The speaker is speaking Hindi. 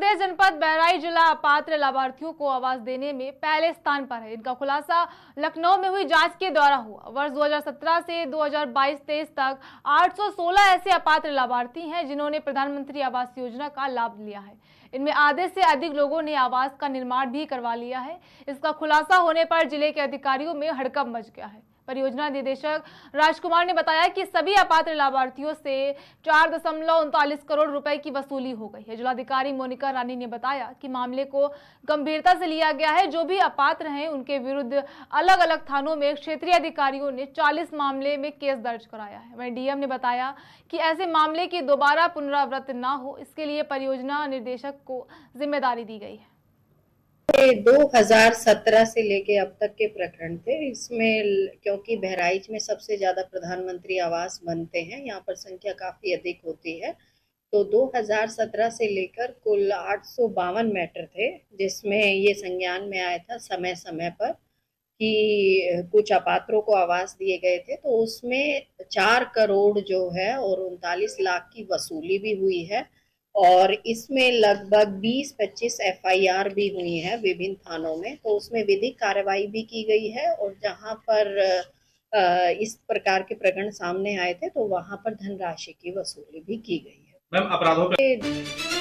प्रदेश जनपद बहराई जिला अपात्र लाभार्थियों को आवास देने में पहले स्थान पर है इनका खुलासा लखनऊ में हुई जांच के द्वारा हुआ वर्ष 2017 से 2022-23 तक 816 ऐसे अपात्र लाभार्थी हैं जिन्होंने प्रधानमंत्री आवास योजना का लाभ लिया है इनमें आधे से अधिक लोगों ने आवास का निर्माण भी करवा लिया है इसका खुलासा होने पर जिले के अधिकारियों में हड़कम मच गया है परियोजना निदेशक राजकुमार ने बताया कि सभी अपात्र लाभार्थियों से चार दशमलव उनतालीस करोड़ रुपए की वसूली हो गई है जिलाधिकारी मोनिका रानी ने बताया कि मामले को गंभीरता से लिया गया है जो भी अपात्र हैं उनके विरुद्ध अलग अलग थानों में क्षेत्रीय अधिकारियों ने चालीस मामले में केस दर्ज कराया है वहीं डीएम ने बताया कि ऐसे मामले की दोबारा पुनरावृत्त न हो इसके लिए परियोजना निदेशक को जिम्मेदारी दी गई है ये 2017 से लेके अब तक के प्रकरण थे इसमें क्योंकि बहराइच में सबसे ज़्यादा प्रधानमंत्री आवास बनते हैं यहाँ पर संख्या काफ़ी अधिक होती है तो 2017 से लेकर कुल आठ मैटर थे जिसमें ये संज्ञान में आया था समय समय पर कि कुछ अपात्रों को आवास दिए गए थे तो उसमें चार करोड़ जो है और उनतालीस लाख की वसूली भी हुई है और इसमें लगभग 20-25 एफआईआर भी हुई है विभिन्न थानों में तो उसमें विधिक कार्रवाई भी की गई है और जहां पर इस प्रकार के प्रकरण सामने आए थे तो वहां पर धनराशि की वसूली भी की गई है मैम अपराधों